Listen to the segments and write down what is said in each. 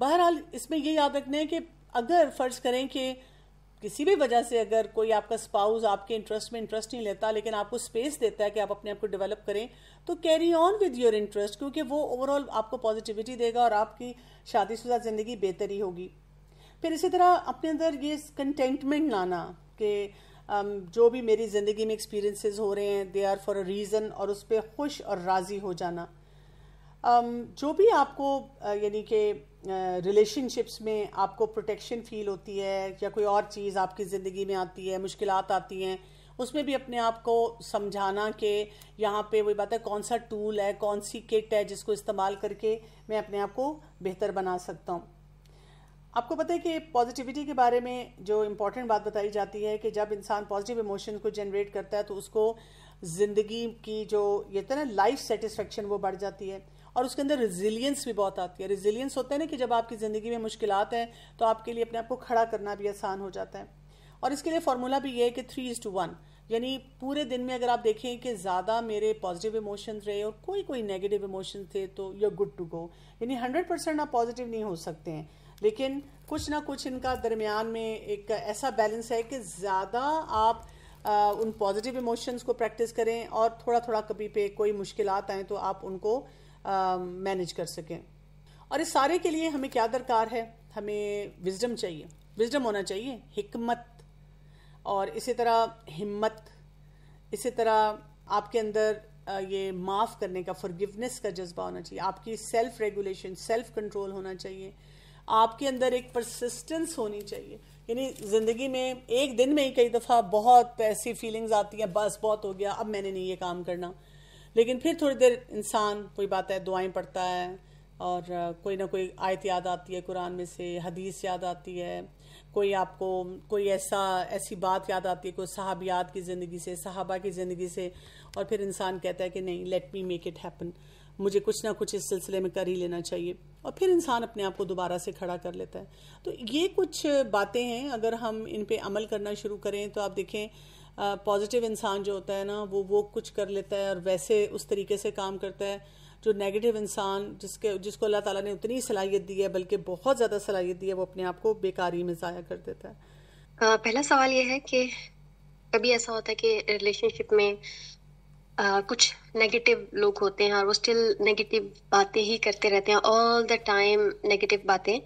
बहरहाल इसमें ये याद रखना है कि अगर फ़र्ज़ करें कि किसी भी वजह से अगर कोई आपका स्पाउस आपके इंटरेस्ट में इंटरेस्ट नहीं लेता लेकिन आपको स्पेस देता है कि आप अपने आप को डेवलप करें तो carry on with your interest क्योंकि वो ओवरऑल आपको पॉजिटिविटी देगा और आपकी शादीशुदा ज़िंदगी बेहतरी होगी फिर इसी तरह अपने अंदर ये कंटेंटमेंट लाना कि um, जो भी मेरी ज़िंदगी में एक्सपीरियंसेस हो रहे हैं they are for a reason और उस पर खुश और राज़ी हो जाना Um, जो भी आपको uh, यानी कि रिलेशनशिप्स uh, में आपको प्रोटेक्शन फील होती है या कोई और चीज़ आपकी ज़िंदगी में आती है मुश्किल आती हैं उसमें भी अपने आप को समझाना कि यहाँ पे वही बात है कौन सा टूल है कौन सी किट है जिसको इस्तेमाल करके मैं अपने आप को बेहतर बना सकता हूँ आपको पता है कि पॉजिटिविटी के बारे में जो इम्पोर्टेंट बात बताई जाती है कि जब इंसान पॉजिटिव इमोशन को जनरेट करता है तो उसको ज़िंदगी की जो ये ना लाइफ सेटिस्फेक्शन वो बढ़ जाती है और उसके अंदर रिजिलियंस भी बहुत आती है रिजिलियंस होता है ना कि जब आपकी ज़िंदगी में मुश्किल हैं तो आपके लिए अपने आप को खड़ा करना भी आसान हो जाता है और इसके लिए फार्मूला भी ये है कि थ्री इज टू वन यानी पूरे दिन में अगर आप देखें कि ज़्यादा मेरे पॉजिटिव इमोशंस रहे और कोई कोई नेगेटिव इमोशंस थे तो यू गुड टू गो यानी हंड्रेड परसेंट आप पॉजिटिव नहीं हो सकते हैं लेकिन कुछ ना कुछ इनका दरमियान में एक ऐसा बैलेंस है कि ज़्यादा आप आ, उन पॉजिटिव इमोशंस को प्रैक्टिस करें और थोड़ा थोड़ा कभी पे कोई मुश्किल आए तो आप उनको मैनेज कर सकें और इस सारे के लिए हमें क्या दरकार है हमें विजडम चाहिए विजडम होना चाहिए हिकमत और इसी तरह हिम्मत इसी तरह आपके अंदर ये माफ़ करने का फॉरगिवनेस का जज्बा होना चाहिए आपकी सेल्फ रेगुलेशन सेल्फ कंट्रोल होना चाहिए आपके अंदर एक परसिस्टेंस होनी चाहिए यानी ज़िंदगी में एक दिन में ही कई दफ़ा बहुत ऐसी फीलिंग्स आती हैं बस बहुत हो गया अब मैंने नहीं ये काम करना लेकिन फिर थोड़ी देर इंसान कोई बात है दुआएं पढ़ता है और कोई ना कोई आयत याद आती है कुरान में से हदीस याद आती है कोई आपको कोई ऐसा ऐसी बात याद आती है कोई साहबियात की ज़िंदगी से साहबा की ज़िंदगी से और फिर इंसान कहता है कि नहीं let me make it happen मुझे कुछ ना कुछ इस सिलसिले में कर ही लेना चाहिए और फिर इंसान अपने आप को दोबारा से खड़ा कर लेता है तो ये कुछ बातें हैं अगर हम इन पर अमल करना शुरू करें तो आप देखें पॉजिटिव इंसान जो होता है ना वो वो कुछ कर लेता है और वैसे उस तरीके से काम करता है जो नेगेटिव इंसान जिसके जिसको अल्लाह ताला ने उतनी सलाहियत दी है बल्कि बहुत ज़्यादा सलाहियत दी है वो अपने आप को बेकारी में ज़ाया कर देता है आ, पहला सवाल ये है कि कभी ऐसा होता है कि रिलेशनशिप में आ, कुछ नेगेटिव लोग होते हैं और वो स्टिल नेगेटिव बातें ही करते रहते हैं ऑल द टाइम नेगेटिव बातें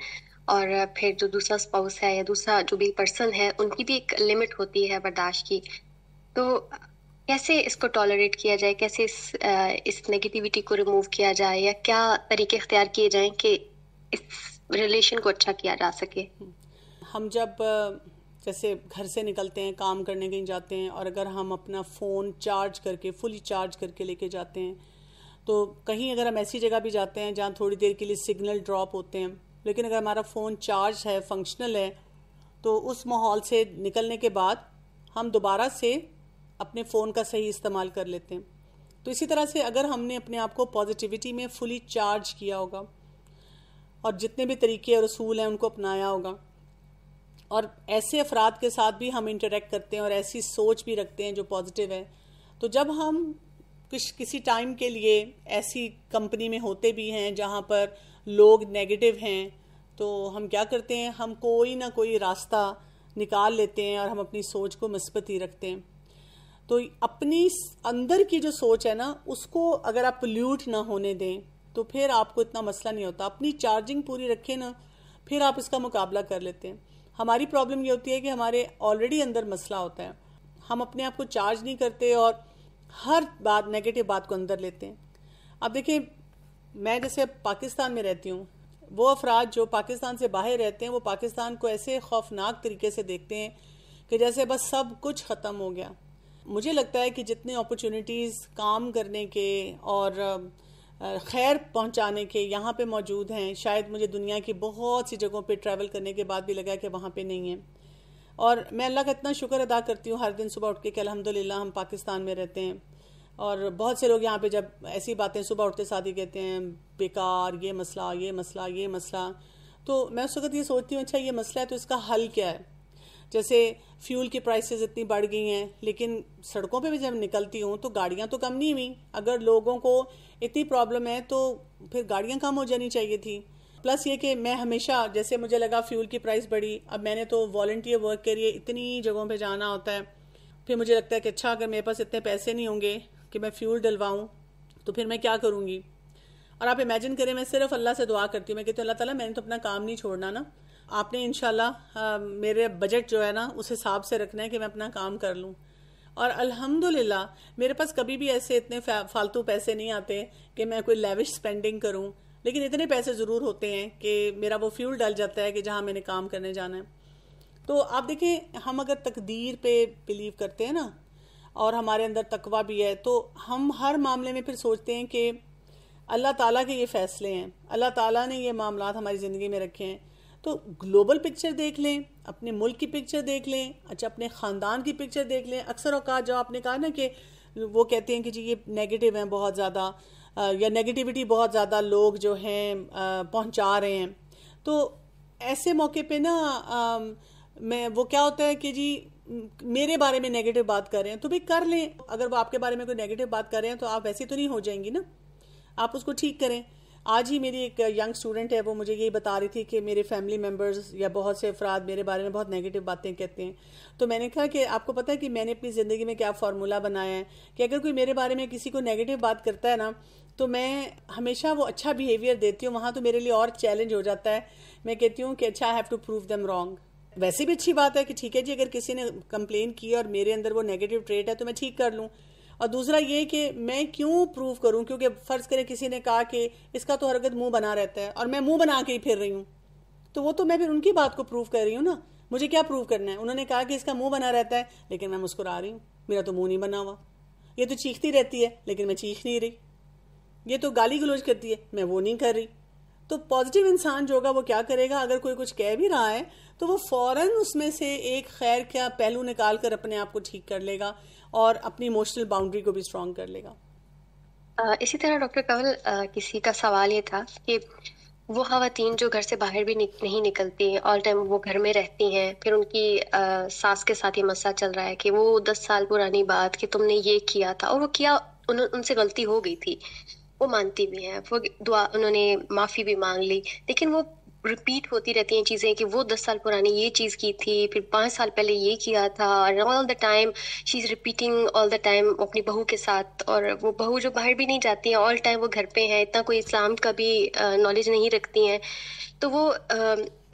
और फिर जो दूसरा स्पाउस है या दूसरा जो भी पर्सन है उनकी भी एक लिमिट होती है बर्दाश्त की तो कैसे इसको टॉलरेट किया जाए कैसे इस इस नेगेटिविटी को रिमूव किया जाए या क्या तरीके अख्तियार किए जाएं कि इस रिलेशन को अच्छा किया जा सके हम जब जैसे घर से निकलते हैं काम करने कहीं जाते हैं और अगर हम अपना फ़ोन चार्ज करके फुली चार्ज करके लेके जाते हैं तो कहीं अगर हम ऐसी जगह भी जाते हैं जहाँ थोड़ी देर के लिए सिग्नल ड्रॉप होते हैं लेकिन अगर हमारा फ़ोन चार्ज है फंक्शनल है तो उस माहौल से निकलने के बाद हम दोबारा से अपने फ़ोन का सही इस्तेमाल कर लेते हैं तो इसी तरह से अगर हमने अपने आप को पॉजिटिविटी में फुली चार्ज किया होगा और जितने भी तरीके और असूल हैं उनको अपनाया होगा और ऐसे अफराद के साथ भी हम इंटरेक्ट करते हैं और ऐसी सोच भी रखते हैं जो पॉजिटिव है तो जब हम कुछ किसी टाइम के लिए ऐसी कंपनी में होते भी हैं जहाँ पर लोग नेगेटिव हैं तो हम क्या करते हैं हम कोई ना कोई रास्ता निकाल लेते हैं और हम अपनी सोच को मस्बत ही रखते हैं तो अपनी अंदर की जो सोच है ना उसको अगर आप पोल्यूट ना होने दें तो फिर आपको इतना मसला नहीं होता अपनी चार्जिंग पूरी रखें ना फिर आप इसका मुकाबला कर लेते हैं हमारी प्रॉब्लम ये होती है कि हमारे ऑलरेडी अंदर मसला होता है हम अपने आप को चार्ज नहीं करते और हर बात नेगेटिव बात को अंदर लेते हैं अब देखें मैं जैसे पाकिस्तान में रहती हूँ वो अफराद जो पाकिस्तान से बाहर रहते हैं वो पाकिस्तान को ऐसे खौफनाक तरीके से देखते हैं कि जैसे बस सब कुछ ख़त्म हो गया मुझे लगता है कि जितने अपॉर्चुनिटीज़ काम करने के और खैर पहुंचाने के यहाँ पे मौजूद हैं शायद मुझे दुनिया की बहुत सी जगहों पे ट्रैवल करने के बाद भी लगा कि वहाँ पे नहीं है और मैं अल्लाह का इतना शुक्र अदा करती हूँ हर दिन सुबह उठ के कि अलहमदिल्ला हम पाकिस्तान में रहते हैं और बहुत से लोग यहाँ पे जब ऐसी बातें सुबह उठते साथ ही कहते हैं बेकार ये मसला ये मसला ये मसला तो मैं उस वक्त ये सोचती हूँ अच्छा ये मसला है तो इसका हल क्या है जैसे फ्यूल की प्राइसेस इतनी बढ़ गई हैं लेकिन सड़कों पे भी जब निकलती हूँ तो गाड़ियाँ तो कम नहीं हुई अगर लोगों को इतनी प्रॉब्लम है तो फिर गाड़ियाँ कम हो जानी चाहिए थी प्लस ये कि मैं हमेशा जैसे मुझे लगा फ्यूल की प्राइस बढ़ी अब मैंने तो वॉल्टियर वर्क के लिए इतनी जगहों पर जाना होता है फिर मुझे लगता है कि अच्छा अगर मेरे पास इतने पैसे नहीं होंगे कि मैं फ्यूल डलवाऊँ तो फिर मैं क्या करूँगी और आप इमेजिन करें मैं सिर्फ अल्लाह से दुआ करती हूँ मैं कहती हूँ अल्लाह ताला मैंने तो अपना काम नहीं छोड़ना ना आपने इनशाला मेरे बजट जो है ना उस हिसाब से रखना है कि मैं अपना काम कर लूँ और अल्हम्दुलिल्लाह मेरे पास कभी भी ऐसे इतने फालतू पैसे नहीं आते कि मैं कोई लेविश स्पेंडिंग करूँ लेकिन इतने पैसे ज़रूर होते हैं कि मेरा वो फ्यूल डल जाता है कि जहाँ मैंने काम करने जाना है तो आप देखें हम अगर तकदीर पे बिलीव करते हैं ना और हमारे अंदर तकवा भी है तो हम हर मामले में फिर सोचते हैं कि अल्लाह ताला के ये फ़ैसले हैं अल्लाह ताला ने ये मामला हमारी ज़िंदगी में रखे हैं तो ग्लोबल पिक्चर देख लें अपने मुल्क की पिक्चर देख लें अच्छा अपने ख़ानदान की पिक्चर देख लें अक्सर अवकात जो आपने कहा ना कि वो कहते हैं कि जी ये नेगेटिव हैं बहुत ज़्यादा या नेगेटिविटी बहुत ज़्यादा लोग जो हैं पहुंचा रहे हैं तो ऐसे मौके पर ना मैं वो क्या होता है कि जी मेरे बारे में नेगेटिव बात कर रहे हैं तो भी कर लें अगर वो आपके बारे में कोई नेगेटिव बात कर रहे हैं तो आप वैसे तो नहीं हो जाएंगी ना आप उसको ठीक करें आज ही मेरी एक यंग स्टूडेंट है वो मुझे यही बता रही थी कि मेरे फैमिली मेम्बर्स या बहुत से अफराद मेरे बारे में बहुत नेगेटिव बातें कहते हैं तो मैंने कहा कि आपको पता है कि मैंने अपनी ज़िंदगी में क्या फार्मूला बनाया है कि अगर कोई मेरे बारे में किसी को नेगेटिव बात करता है ना तो मैं हमेशा वो अच्छा बिहेवियर देती हूँ वहाँ तो मेरे लिए और चैलेंज हो जाता है मैं कहती हूँ कि अच्छा I have to prove them wrong वैसे भी अच्छी बात है कि ठीक है जी अगर किसी ने कंप्लेन की और मेरे अंदर वो नेगेटिव ट्रेट है तो मैं ठीक कर लूँ और दूसरा ये कि मैं क्यों प्रूव करूं क्योंकि फ़र्ज़ करें किसी ने कहा कि इसका तो हरकत मुंह बना रहता है और मैं मुंह बना के ही फिर रही हूं तो वो तो मैं फिर उनकी बात को प्रूव कर रही हूं ना मुझे क्या प्रूव करना है उन्होंने कहा कि इसका मुंह बना रहता है लेकिन मैं मुस्कुरा रही हूँ मेरा तो मुंह नहीं बना हुआ ये तो चीखती रहती है लेकिन मैं चीख नहीं रही ये तो गाली गलोज करती है मैं वो नहीं कर रही तो पॉजिटिव इंसान जो होगा वो क्या करेगा अगर कोई कुछ कह भी रहा है तो वो फौरन उसमें से एक खैर क्या पहलू निकाल कर अपने आप को ठीक कर लेगा और अपनी इमोशनल बाउंड्री को भी स्ट्रांग कर लेगा इसी तरह डॉक्टर कवल किसी का सवाल ये था कि वो खातन जो घर से बाहर भी नहीं निकलती ऑल टाइम वो घर में रहती हैं फिर उनकी आ, सास के साथ ये मसला चल रहा है कि वो दस साल पुरानी बात कि तुमने ये किया था और वो किया उन, उनसे गलती हो गई थी वो मानती भी हैं वो दुआ उन्होंने माफ़ी भी मांग ली लेकिन वो रिपीट होती रहती हैं चीज़ें कि वो दस साल पुरानी ये चीज़ की थी फिर पाँच साल पहले ये किया था all the time she is repeating all the time अपनी बहू के साथ और वो बहू जो बाहर भी नहीं जाती है ऑल टाइम वो घर पे हैं इतना कोई इस्लाम का भी नॉलेज नहीं रखती हैं तो वो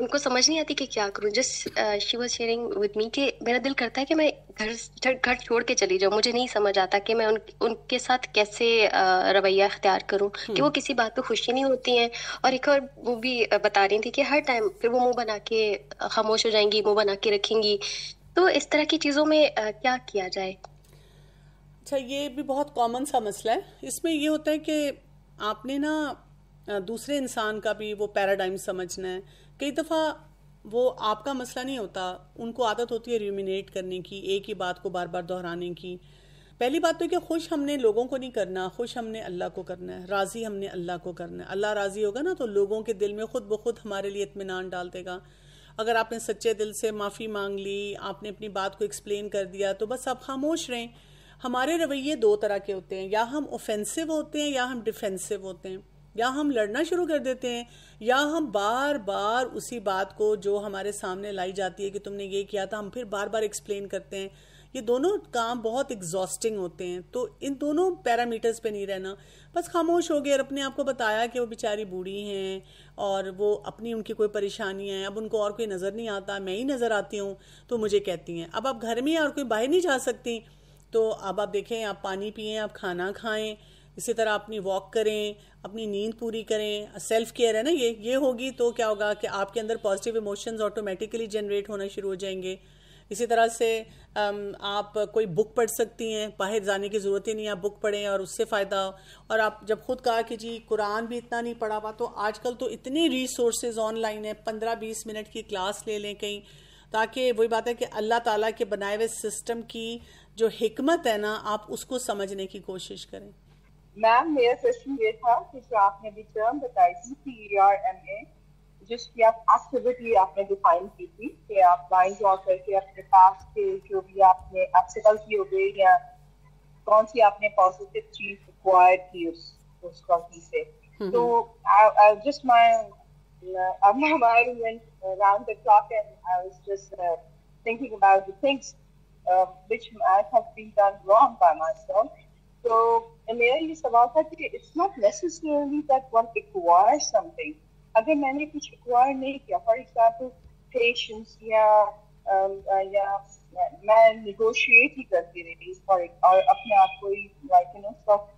उनको समझ नहीं आती कि क्या करूँ just she was sharing with me कि मेरा दिल करता है कि मैं घर घर छोड़ के चली जाऊँ मुझे नहीं समझ आता कि मैं उन उनके साथ कैसे uh, रवैया अख्तियार करूँ कि हम्म। वो किसी बात पर खुशी नहीं होती हैं और एक और वो भी uh, बता रही थी कि हर टाइम फिर वो मुँह बना के uh, खामोश हो जाएंगी मुँह बना के रखेंगी तो इस तरह की चीज़ों में क्या किया जाए अच्छा ये भी बहुत कॉमन सा मसला है इसमें ये होता है कि आपने ना दूसरे इंसान का भी वो पैराडाइम समझना है कई दफ़ा वो आपका मसला नहीं होता उनको आदत होती है रिमिनेट करने की एक ही बात को बार बार दोहराने की पहली बात तो कि खुश हमने लोगों को नहीं करना खुश हमने अल्लाह को करना है राज़ी हमने अल्लाह को करना है अल्लाह राज़ी होगा ना तो लोगों के दिल में खुद ब खुद हमारे लिए इतमान डाल देगा अगर आपने सच्चे दिल से माफ़ी मांग ली आपने अपनी बात को एक्सप्लेन कर दिया तो बस आप खामोश रहें हमारे रवैये दो तरह के होते हैं या हम ऑफेंसिव होते हैं या हम डिफेंसिव होते हैं या हम लड़ना शुरू कर देते हैं या हम बार बार उसी बात को जो हमारे सामने लाई जाती है कि तुमने ये किया था हम फिर बार बार एक्सप्लेन करते हैं ये दोनों काम बहुत एग्जॉस्टिंग होते हैं तो इन दोनों पैरामीटर्स पे नहीं रहना बस खामोश हो गए और अपने आप को बताया कि वो बेचारी बूढ़ी हैं और वो अपनी उनकी कोई परेशानी है अब उनको और कोई नज़र नहीं आता मैं ही नज़र आती हूँ तो मुझे कहती हैं अब आप घर में और कोई बाहर नहीं जा सकती तो अब आप देखें आप पानी पिए आप खाना खाएं इसी तरह अपनी वॉक करें अपनी नींद पूरी करें सेल्फ केयर है ना ये ये होगी तो क्या होगा कि आपके अंदर पॉजिटिव इमोशंस ऑटोमेटिकली जनरेट होना शुरू हो जाएंगे इसी तरह से आप कोई बुक पढ़ सकती हैं बाहर जाने की ज़रूरत ही नहीं आप बुक पढ़ें और उससे फ़ायदा और आप जब खुद कहा कि जी कुरान भी इतना नहीं पढ़ा हुआ तो आजकल तो इतने रिसोर्सेज ऑनलाइन है पंद्रह बीस मिनट की क्लास ले लें कहीं ताकि वही बात है कि अल्लाह ताला के बनाए हुए सिस्टम की जो हमत है ना आप उसको समझने की कोशिश करें मैम मेरा क्वेश्चन ये था कि जो आपने अभी टर्म बताई थी पी आर एम ए जिसकी आप एक्टिविटी आपने डिफाइन की थी कि आप बाई ड्रॉ करके अपने पास के जो भी आपने एक्सिकल की हो गई या कौन सी आपने पॉजिटिव चीज एक्वायर की उस उस कॉपी से तो just my eye my went around the clock and I was just uh, thinking about the things uh, which might have been done wrong by myself. So मेरा ये सवाल about कि it's not necessarily that one acquires something. अगर मैंने कुछ acquire नहीं for example, patience या um, uh, या मैं negotiate he or, or, for और अपने आप को ही like you know soft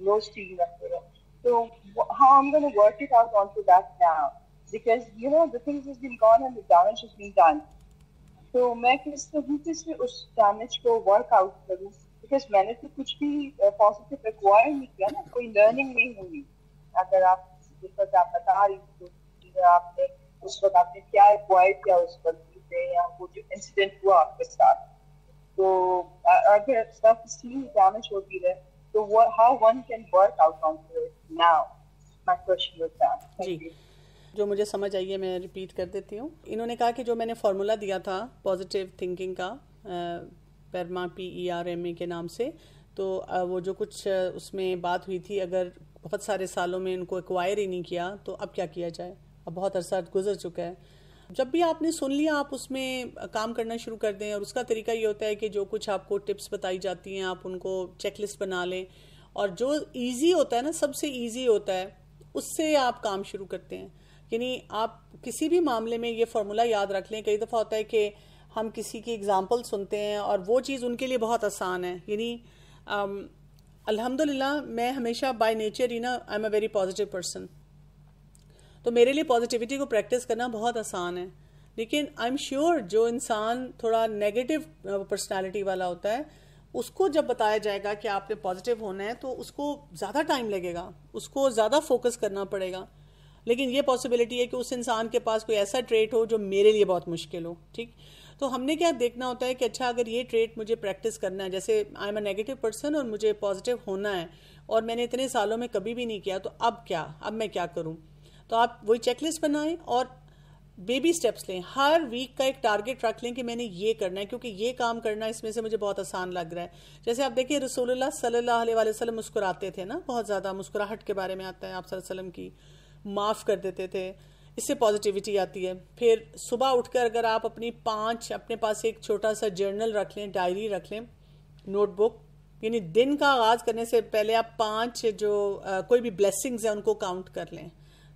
low steam रखती रहूँ. So how I'm gonna work it out onto that now? Because you know the things has been gone and the damage has been done. So मैं किस तरीके से उस damage को work out करूँ? Because मैंने तो कुछ भी पॉजिटिव रिक्वायर नहीं किया ना कोई लर्निंग नहीं हुई अगर आप जिस वक्त आप बता रही तो आपने उस वक्त आपने क्या रिक्वायर किया उस गलती से या वो जो इंसिडेंट हुआ आपके साथ तो अगर स्टफ स्टीम डैमेज होती रहे तो how one can work out on now my question was that जी जो मुझे समझ आई है मैं रिपीट कर देती हूँ इन्होंने कहा कि जो मैंने फार्मूला दिया था पॉजिटिव थिंकिंग का PERMA P E R M A के नाम से तो वो जो कुछ उसमें बात हुई थी अगर बहुत सारे सालों में इनको एक्वायर ही नहीं किया तो अब क्या किया जाए अब बहुत अरसा गुजर चुका है जब भी आपने सुन लिया आप उसमें काम करना शुरू कर दें और उसका तरीका ये होता है कि जो कुछ आपको टिप्स बताई जाती हैं आप उनको चेकलिस्ट बना लें और जो इजी होता है ना सबसे इजी होता है उससे आप काम शुरू करते हैं यानी आप किसी भी मामले में ये फार्मूला याद रख लें कई दफ़ा होता है कि हम किसी की एग्ज़ाम्पल सुनते हैं और वो चीज़ उनके लिए बहुत आसान है यानी um, अल्हम्दुलिल्लाह मैं हमेशा बाय नेचर ही ना I am a very positive person तो मेरे लिए पॉजिटिविटी को प्रैक्टिस करना बहुत आसान है लेकिन आई एम श्योर जो इंसान थोड़ा नेगेटिव पर्सनैलिटी uh, वाला होता है उसको जब बताया जाएगा कि आपने पॉजिटिव होना है तो उसको ज़्यादा टाइम लगेगा उसको ज़्यादा फोकस करना पड़ेगा लेकिन ये पॉसिबिलिटी है कि उस इंसान के पास कोई ऐसा ट्रेट हो जो मेरे लिए बहुत मुश्किल हो ठीक तो हमने क्या देखना होता है कि अच्छा अगर ये ट्रेट मुझे प्रैक्टिस करना है जैसे I am a negative person और मुझे पॉजिटिव होना है और मैंने इतने सालों में कभी भी नहीं किया तो अब क्या अब मैं क्या करूं तो आप वही चेकलिस्ट बनाएं और बेबी स्टेप्स लें हर वीक का एक टारगेट रख लें कि मैंने ये करना है क्योंकि ये काम करना इसमें से मुझे बहुत आसान लग रहा है जैसे आप देखिए रसूलुल्लाह सल्लल्लाहु अलैहि वसल्लम मुस्कुराते थे ना बहुत ज़्यादा मुस्कुराहट के बारे में आता है आप सल्लम की माफ़ कर देते थे इससे पॉजिटिविटी आती है फिर सुबह उठकर अगर आप अपनी पाँच अपने पास एक छोटा सा जर्नल रख लें डायरी रख लें नोटबुक यानी दिन का आगाज़ करने से पहले आप पाँच जो आ, कोई भी ब्लेसिंग्स हैं उनको काउंट कर लें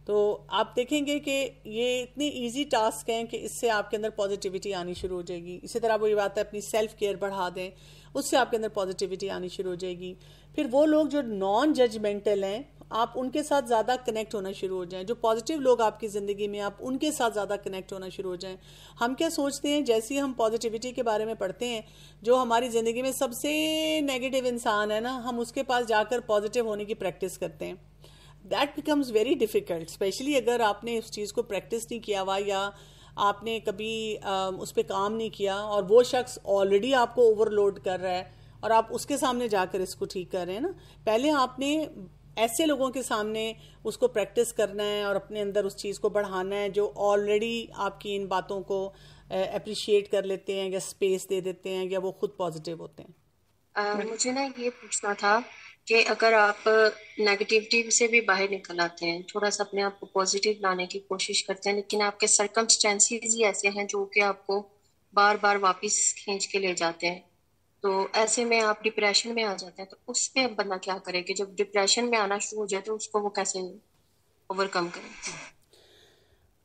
तो आप देखेंगे कि ये इतने इजी टास्क हैं कि इससे आपके अंदर पॉजिटिविटी आनी शुरू हो जाएगी इसी तरह वो ये बात है अपनी सेल्फ केयर बढ़ा दें उससे आपके अंदर पॉजिटिविटी आनी शुरू हो जाएगी फिर वो लोग जो नॉन जजमेंटल हैं आप उनके साथ ज़्यादा कनेक्ट होना शुरू हो जाएं जो पॉजिटिव लोग आपकी ज़िंदगी में आप उनके साथ ज़्यादा कनेक्ट होना शुरू हो जाएं हम क्या सोचते हैं जैसे ही हम पॉजिटिविटी के बारे में पढ़ते हैं जो हमारी ज़िंदगी में सबसे नेगेटिव इंसान है ना हम उसके पास जाकर पॉजिटिव होने की प्रैक्टिस करते हैं that becomes very difficult specially अगर आपने उस चीज़ को प्रैक्टिस नहीं किया हुआ या आपने कभी आ, उस पर काम नहीं किया और वो शख्स ऑलरेडी आपको ओवरलोड कर रहा है और आप उसके सामने जाकर इसको ठीक कर रहे हैं ना पहले आपने ऐसे लोगों के सामने उसको प्रैक्टिस करना है और अपने अंदर उस चीज़ को बढ़ाना है जो ऑलरेडी आपकी इन बातों को अप्रिशिएट कर लेते हैं या स्पेस दे देते हैं या वो खुद पॉजिटिव होते हैं uh, मुझे ना ये पूछना था कि अगर आप नेगेटिविटी से भी बाहर निकल आते हैं थोड़ा सा अपने आप को पॉजिटिव लाने की कोशिश करते हैं लेकिन आपके सरकमस्टेंसीज ही ऐसे हैं जो कि आपको बार बार वापस खींच के ले जाते हैं तो ऐसे में आप डिप्रेशन में आ जाते हैं तो उसमें पर बंदा क्या करे कि जब डिप्रेशन में आना शुरू हो जाए तो उसको वो कैसे ओवरकम करे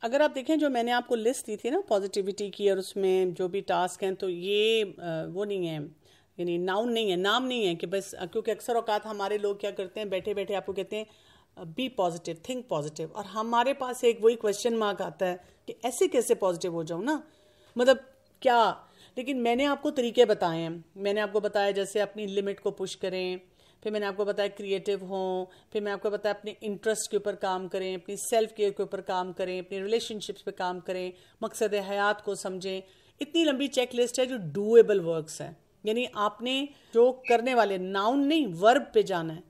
अगर आप देखें जो मैंने आपको लिस्ट दी थी ना पॉजिटिविटी की और उसमें जो भी टास्क हैं तो ये वो नहीं है यानी नाउन नहीं है नाम नहीं है कि बस क्योंकि अक्सर औकात हमारे लोग क्या करते हैं बैठे बैठे आपको कहते हैं बी पॉजिटिव थिंक पॉजिटिव और हमारे पास एक वही क्वेश्चन मार्क आता है कि ऐसे कैसे पॉजिटिव हो जाऊँ ना मतलब क्या लेकिन मैंने आपको तरीके बताए हैं मैंने आपको बताया जैसे अपनी लिमिट को पुश करें फिर मैंने आपको बताया क्रिएटिव हों फिर मैं आपको बताया अपने इंटरेस्ट के ऊपर काम करें अपनी सेल्फ केयर के ऊपर काम करें अपने रिलेशनशिप्स पे काम करें मकसद हयात को समझें इतनी लंबी चेक लिस्ट है जो डूएबल वर्क्स है यानी आपने जो करने वाले नाउन नहीं वर्ब पे जाना है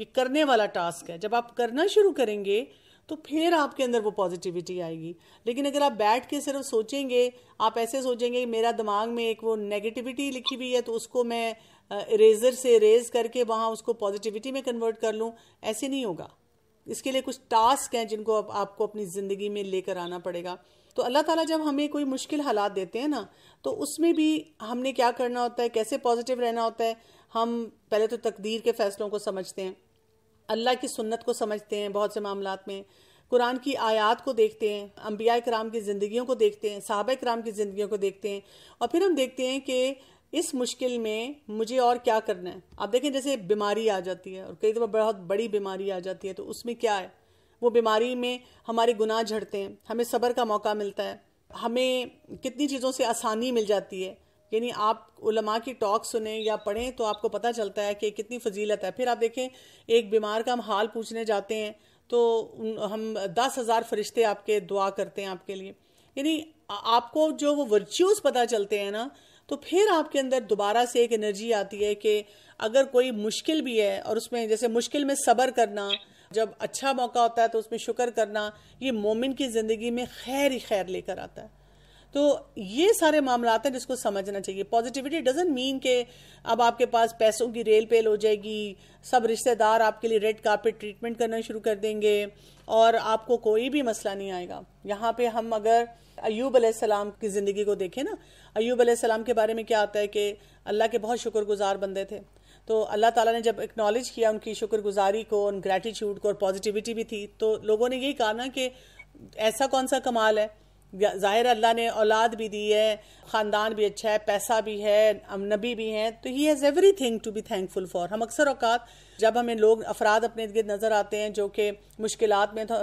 ये करने वाला टास्क है जब आप करना शुरू करेंगे तो फिर आपके अंदर वो पॉजिटिविटी आएगी लेकिन अगर आप बैठ के सिर्फ सोचेंगे आप ऐसे सोचेंगे मेरा दिमाग में एक वो नेगेटिविटी लिखी हुई है तो उसको मैं इरेजर से इरेज करके वहाँ उसको पॉजिटिविटी में कन्वर्ट कर लूँ ऐसे नहीं होगा इसके लिए कुछ टास्क हैं जिनको आप, आपको अपनी ज़िंदगी में लेकर आना पड़ेगा तो अल्लाह ताला जब हमें कोई मुश्किल हालात देते हैं ना तो उसमें भी हमने क्या करना होता है कैसे पॉजिटिव रहना होता है हम पहले तो तकदीर के फैसलों को समझते हैं अल्लाह की सुन्नत को समझते हैं बहुत से मामला में कुरान की आयात को देखते हैं अम्बिया कराम की ज़िंदगियों को देखते हैं साहब कराम की ज़िंदगियों को देखते हैं और फिर हम देखते हैं कि इस मुश्किल में मुझे और क्या करना है आप देखें जैसे बीमारी आ जाती है और कई दफ़ा बहुत बड़ी बीमारी आ जाती है तो उसमें क्या है वो बीमारी में हमारे गुनाह झड़ते हैं हमें सब्र का मौका मिलता है हमें कितनी चीज़ों से आसानी मिल जाती है यानी आप उलमा की टॉक सुने या पढ़ें तो आपको पता चलता है कि कितनी फजीलत है फिर आप देखें एक बीमार का हम हाल पूछने जाते हैं तो हम दस हज़ार फरिश्ते आपके दुआ करते हैं आपके लिए यानी आपको जो वो वर्च्यूज़ पता चलते हैं ना तो फिर आपके अंदर दोबारा से एक एनर्जी आती है कि अगर कोई मुश्किल भी है और उसमें जैसे मुश्किल में सब्र करना जब अच्छा मौका होता है तो उसमें शुक्र करना ये मोमिन की ज़िंदगी में खैर ही खैर लेकर आता है तो ये सारे मामला हैं जिसको समझना चाहिए पॉजिटिविटी डजेंट मीन के अब आपके पास पैसों की रेल पेल हो जाएगी सब रिश्तेदार आपके लिए रेड कार्पेट ट्रीटमेंट करना शुरू कर देंगे और आपको कोई भी मसला नहीं आएगा यहाँ पे हम अगर अयूब सलाम की ज़िंदगी को देखें ना अयूब सलाम के बारे में क्या आता है कि अल्लाह के बहुत शुक्रगुजार बंदे थे तो अल्लाह ताला ने जब एक्नॉलेज किया उनकी शुक्रगुजारी को उन ग्रैटिट्यूड को और पॉजिटिविटी भी थी तो लोगों ने यही कहा ना कि ऐसा कौन सा कमाल है ज़ाहिर अल्लाह ने औलाद भी दी है ख़ानदान भी अच्छा है पैसा भी है अमनबी नबी भी हैं तो he has everything to be thankful for हम अक्सर अवकात जब हमें लोग अफराद अपने गिर्द नज़र आते हैं जो कि मुश्किल में तो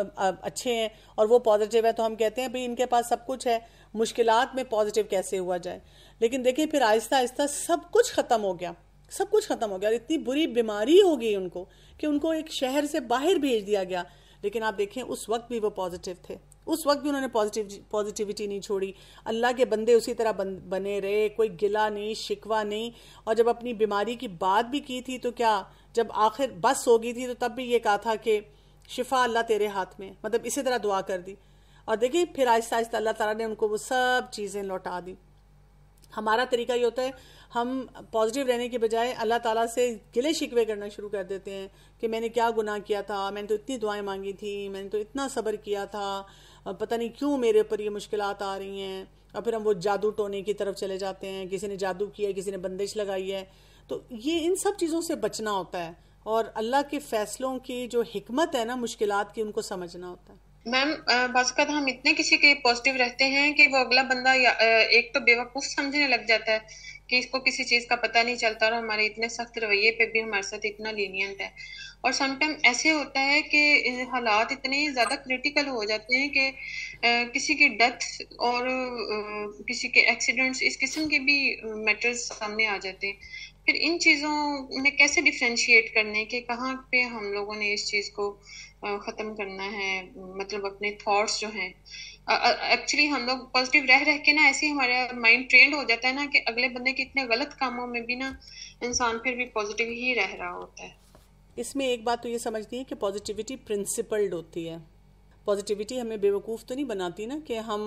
अच्छे हैं और वो पॉजिटिव है तो हम कहते हैं भाई इनके पास सब कुछ है मुश्किल में पॉजिटिव कैसे हुआ जाए लेकिन देखिए फिर आहिस्ता आहिस्ता सब कुछ ख़त्म हो गया सब कुछ ख़त्म हो गया और इतनी बुरी बीमारी हो गई उनको कि उनको एक शहर से बाहर भेज दिया गया लेकिन आप देखें उस वक्त भी वो पॉजिटिव थे उस वक्त भी उन्होंने पॉजिटिव पॉजिटिविटी नहीं छोड़ी अल्लाह के बंदे उसी तरह बन, बने रहे कोई गिला नहीं शिकवा नहीं और जब अपनी बीमारी की बात भी की थी तो क्या जब आखिर बस हो गई थी तो तब भी ये कहा था कि शिफा अल्लाह तेरे हाथ में मतलब इसी तरह दुआ कर दी और देखिए फिर आहिस्ता आहिस्ता अल्लाह तला ने उनको वो सब चीज़ें लौटा दी हमारा तरीका ये होता है हम पॉजिटिव रहने के बजाय अल्लाह ताला से गिले शिकवे करना शुरू कर देते हैं कि मैंने क्या गुनाह किया था मैंने तो इतनी दुआएं मांगी थी मैंने तो इतना सब्र किया था पता नहीं क्यों मेरे ऊपर ये मुश्किल आ रही हैं और फिर हम वो जादू टोने की तरफ चले जाते हैं किसी ने जादू किया किसी ने बंदिश लगाई है तो ये इन सब चीज़ों से बचना होता है और अल्लाह के फैसलों की जो हिकमत है ना मुश्किल की उनको समझना होता है मैम बाजकत हम इतने किसी के पॉजिटिव रहते हैं कि वो अगला बंदा या, एक तो बेवकूफ समझने लग जाता है कि इसको किसी चीज का पता नहीं चलता और हमारे इतने सख्त रवैये पे भी हमारे साथ इतना लीनियंट है और समटाइम ऐसे होता है कि हालात इतने ज्यादा क्रिटिकल हो जाते हैं कि किसी की डेथ और किसी के एक्सीडेंट्स इस किस्म के भी मैटर्स सामने आ जाते हैं फिर इन चीजों में कैसे डिफ्रेंशिएट करने के कहाँ पे हम लोगों ने इस चीज को खत्म करना है मतलब अपने थॉट्स जो हैं एक्चुअली हम लोग पॉजिटिव रह रह के ना ऐसे ही हमारा माइंड ट्रेंड हो जाता है ना कि अगले बंदे के इतने गलत कामों में भी ना इंसान फिर भी पॉजिटिव ही रह रहा होता है इसमें एक बात तो ये समझती है कि पॉजिटिविटी प्रिंसिपल्ड होती है पॉजिटिविटी हमें बेवकूफ़ तो नहीं बनाती ना कि हम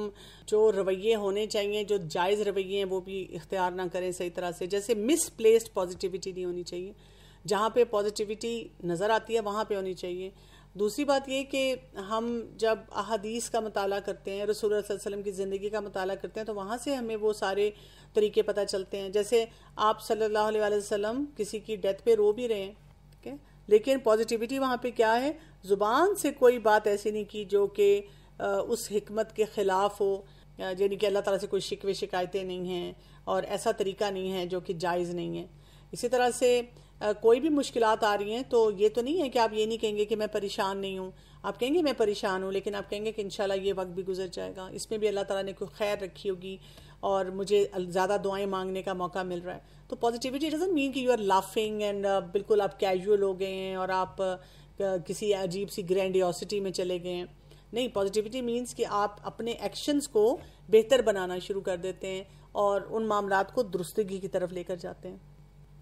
जो रवैये होने चाहिए जो जायज़ रवैये हैं वो भी इख्तियार ना करें सही तरह से जैसे मिसप्लेस्ड पॉजिटिविटी नहीं होनी चाहिए जहाँ पे पॉजिटिविटी नज़र आती है वहाँ पे होनी चाहिए दूसरी बात ये कि हम जब अहादीस का मताल करते हैं रसूल वसल्लम की ज़िंदगी का मताल करते हैं तो वहाँ से हमें वो सारे तरीके पता चलते हैं जैसे आप सल्लल्लाहु अलैहि वसल्लम किसी की डेथ पे रो भी रहे हैं ठीक है लेकिन पॉजिटिविटी वहाँ पे क्या है ज़ुबान से कोई बात ऐसी नहीं की जो कि उस हमत के ख़िलाफ़ हो यानी कि अल्लाह तला से कोई शिकवे शिकायतें नहीं हैं और ऐसा तरीका नहीं है जो कि जायज़ नहीं है इसी तरह से कोई भी मुश्किल आ रही हैं तो ये तो नहीं है कि आप ये नहीं कहेंगे कि मैं परेशान नहीं हूँ आप कहेंगे मैं परेशान हूँ लेकिन आप कहेंगे कि शाला ये वक्त भी गुजर जाएगा इसमें भी अल्लाह ताला ने कोई खैर रखी होगी और मुझे ज़्यादा दुआएं मांगने का मौका मिल रहा है तो पॉजिटिविटी डजन मीन कि यू आर लाफिंग एंड बिल्कुल आप कैजुअल हो गए हैं और आप किसी अजीब सी ग्रैंडियोसिटी में चले गए हैं नहीं पॉजिटिविटी मीन्स कि आप अपने एक्शंस को बेहतर बनाना शुरू कर देते हैं और उन मामला को दुरुस्तगी की तरफ लेकर जाते हैं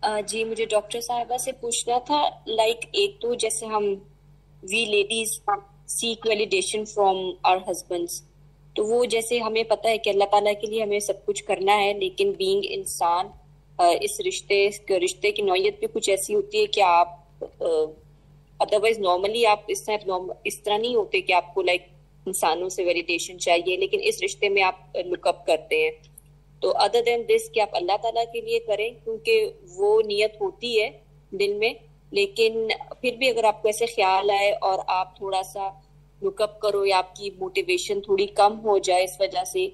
जी मुझे डॉक्टर साहिबा से पूछना था लाइक एक तो जैसे हम we ladies seek validation from our husbands तो वो जैसे हमें पता है कि अल्लाह ताला के लिए हमें सब कुछ करना है लेकिन बीइंग इंसान इस रिश्ते रिश्ते की नोयत भी कुछ ऐसी होती है कि आप अदरवाइज नॉर्मली आप इस तरह इस तरह नहीं होते कि आपको लाइक इंसानों से वेरिडेशन चाहिए लेकिन इस रिश्ते में आप लुकअप करते हैं तो अदर देन दिस कि आप अल्लाह ताला के लिए करें क्योंकि वो नियत होती है दिल में लेकिन फिर भी अगर आपको ऐसे ख्याल आए और आप थोड़ा सा लुकअप करो या आपकी मोटिवेशन थोड़ी कम हो जाए इस वजह से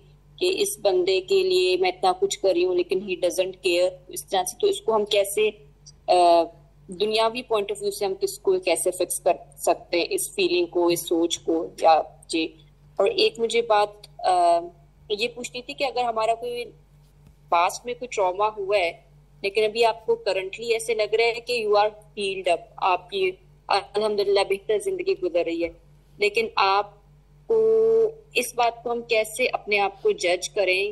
कि इस बंदे के लिए मैं इतना कुछ कर रही हूँ लेकिन ही डजेंट केयर इस तरह से तो इसको हम कैसे दुनियावी पॉइंट ऑफ व्यू से हम किसको कैसे फिक्स कर सकते हैं इस फीलिंग को इस सोच को या जी और एक मुझे बात आ, ये पूछनी थी कि अगर हमारा कोई पास्ट में कोई ट्रॉमा हुआ है लेकिन अभी आपको करंटली ऐसे लग रहा है कि यू आर हील्ड अप आपकी अलहमदुल्ला बेहतर जिंदगी गुजर रही है लेकिन आपको इस बात को हम कैसे अपने आप को जज करें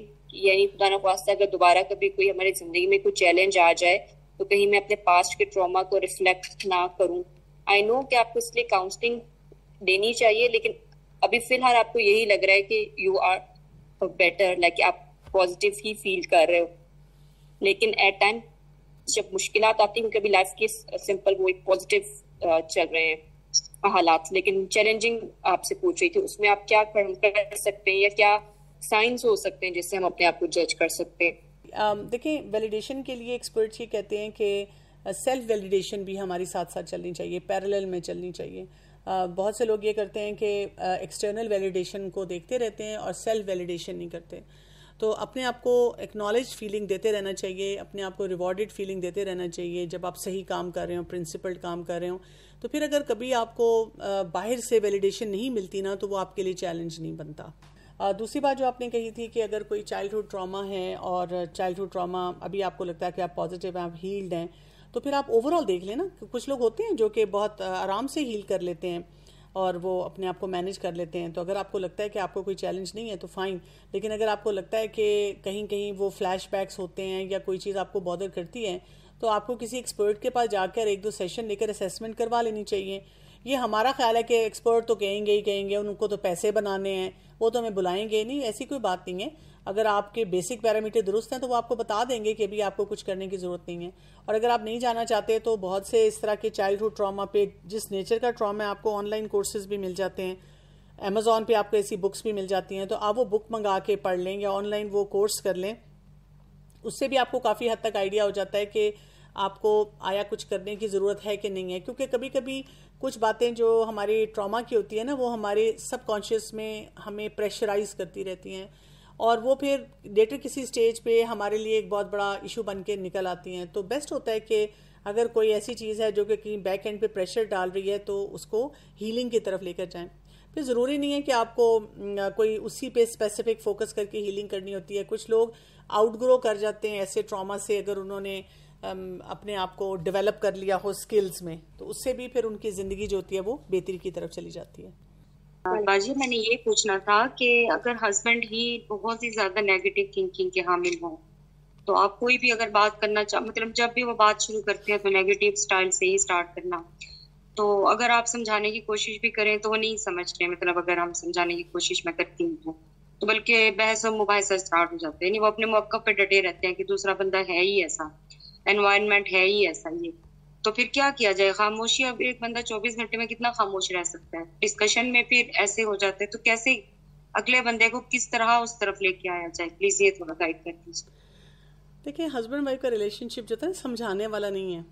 यानी खुदा ना खास्ता अगर दोबारा कभी कोई हमारी जिंदगी में कोई चैलेंज आ जाए तो कहीं मैं अपने पास्ट के ट्रॉमा को रिफ्लेक्ट ना करूं आई नो कि आपको इसलिए काउंसलिंग देनी चाहिए लेकिन अभी फिलहाल आपको यही लग रहा है कि यू आर बेटर लाइक आप पॉजिटिव ही फील कर रहे हो लेकिन एट टाइम जब मुश्किल आती हैं कभी लाइफ की सिंपल वो एक पॉजिटिव uh, चल रहे हैं हालात लेकिन चैलेंजिंग आपसे पूछ रही थी उसमें आप क्या कर सकते हैं या क्या साइंस हो सकते हैं जिससे हम अपने आप को जज कर सकते हैं um, देखें वैलिडेशन के लिए एक्सपर्ट्स ये कहते हैं कि सेल्फ uh, वैलिडेशन भी हमारी साथ साथ चलनी चाहिए पैरेलल में चलनी चाहिए बहुत से लोग ये करते हैं कि एक्सटर्नल वैलिडेशन को देखते रहते हैं और सेल्फ वैलिडेशन नहीं करते तो अपने आप को एक्नॉलेज फीलिंग देते रहना चाहिए अपने आप को रिवॉर्डेड फीलिंग देते रहना चाहिए जब आप सही काम कर रहे हो प्रिंसिपल्ड काम कर रहे हो तो फिर अगर कभी आपको बाहर से वैलिडेशन नहीं मिलती ना तो वो आपके लिए चैलेंज नहीं बनता दूसरी बात जो आपने कही थी कि अगर कोई चाइल्डहुड ट्रॉमा है और चाइल्डहुड ट्रॉमा अभी आपको लगता है कि आप पॉजिटिव हैं आप हील्ड हैं तो फिर आप ओवरऑल देख लेना कुछ लोग होते हैं जो कि बहुत आराम से हील कर लेते हैं और वो अपने आप को मैनेज कर लेते हैं तो अगर आपको लगता है कि आपको कोई चैलेंज नहीं है तो फाइन लेकिन अगर आपको लगता है कि कहीं कहीं वो फ्लैश होते हैं या कोई चीज़ आपको बॉदर करती है तो आपको किसी एक्सपर्ट के पास जाकर एक दो सेशन लेकर असेसमेंट करवा लेनी चाहिए ये हमारा ख्याल है कि एक्सपर्ट तो कहेंगे ही कहेंगे उनको तो पैसे बनाने हैं वो तो हमें बुलाएंगे नहीं ऐसी कोई बात नहीं है अगर आपके बेसिक पैरामीटर दुरुस्त हैं तो वो आपको बता देंगे कि अभी आपको कुछ करने की ज़रूरत नहीं है और अगर आप नहीं जाना चाहते तो बहुत से इस तरह के चाइल्डहुड ट्रामा पे जिस नेचर का ट्रामा है आपको ऑनलाइन कोर्सेज भी मिल जाते हैं अमेजोन पे आपको ऐसी बुक्स भी मिल जाती हैं तो आप वो बुक मंगा के पढ़ लें या ऑनलाइन वो कोर्स कर लें उससे भी आपको काफ़ी हद तक आइडिया हो जाता है कि आपको आया कुछ करने की ज़रूरत है कि नहीं है क्योंकि कभी कभी कुछ बातें जो हमारे ट्रॉमा की होती है ना वो हमारे सबकॉन्शियस में हमें प्रेशराइज करती रहती हैं और वो फिर लेटर किसी स्टेज पे हमारे लिए एक बहुत बड़ा इशू बन के निकल आती हैं तो बेस्ट होता है कि अगर कोई ऐसी चीज़ है जो कि कहीं बैक एंड पे प्रेशर डाल रही है तो उसको हीलिंग की तरफ लेकर जाएं फिर ज़रूरी नहीं है कि आपको कोई उसी पे स्पेसिफिक फोकस करके हीलिंग करनी होती है कुछ लोग आउटग्रो कर जाते हैं ऐसे ट्रॉमा से अगर उन्होंने अपने आप को डेवलप कर लिया हो स्किल्स में तो उससे भी फिर उनकी ज़िंदगी जो होती है वो बेहतरी की तरफ चली जाती है बाजी मैंने ये पूछना था कि अगर हस्बैंड ही बहुत ही ज्यादा नेगेटिव थिंकिंग के हामिल हों तो आप कोई भी अगर बात करना चाह मतलब जब भी वो बात शुरू करते हैं तो नेगेटिव स्टाइल से ही स्टार्ट करना तो अगर आप समझाने की कोशिश भी करें तो वो नहीं समझते मतलब अगर हम समझाने की कोशिश मैं करती हूँ तो, तो बल्कि बहस और मुबहस स्टार्ट हो जाते हैं वो अपने मौका पर डटे रहते हैं कि दूसरा बंदा है ही ऐसा एनवायरमेंट है ही ऐसा ये तो फिर क्या किया जाए खामोशी अब एक बंदा चौबीस घंटे में कितना खामोश रह सकता है डिस्कशन में फिर ऐसे हो जाते हैं तो कैसे अगले बंदे को किस तरह उस तरफ लेके आया जाए प्लीज ये थोड़ा गाइड कर दीजिए देखिए हस्बैंड वाइफ का रिलेशनशिप जो था समझाने वाला नहीं है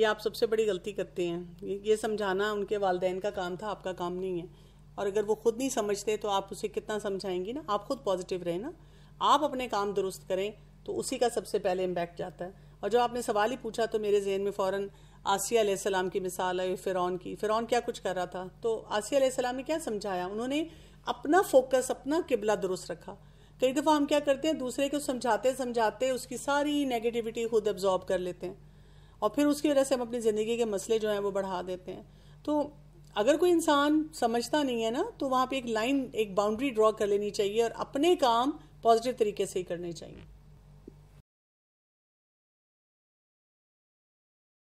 ये आप सबसे बड़ी गलती करते हैं ये समझाना उनके वालदेन का काम था आपका काम नहीं है और अगर वो खुद नहीं समझते तो आप उसे कितना समझाएंगी ना आप खुद पॉजिटिव रहें ना आप अपने काम दुरुस्त करें तो उसी का सबसे पहले इम्पैक्ट जाता है और जब आपने सवाल ही पूछा तो मेरे जहन में फ़ौरन आसिया सलाम की मिसाल आई फ़िरौन की फ़िरौन क्या कुछ कर रहा था तो आसिया सलाम ने क्या समझाया उन्होंने अपना फोकस अपना किबला दुरुस्त रखा कई दफ़ा हम क्या करते हैं दूसरे को समझाते समझाते उसकी सारी नेगेटिविटी खुद एब्जॉर्ब कर लेते हैं और फिर उसकी वजह से हम अपनी ज़िंदगी के मसले जो हैं वो बढ़ा देते हैं तो अगर कोई इंसान समझता नहीं है ना तो वहाँ पे एक लाइन एक बाउंड्री ड्रॉ कर लेनी चाहिए और अपने काम पॉजिटिव तरीके से ही करने चाहिए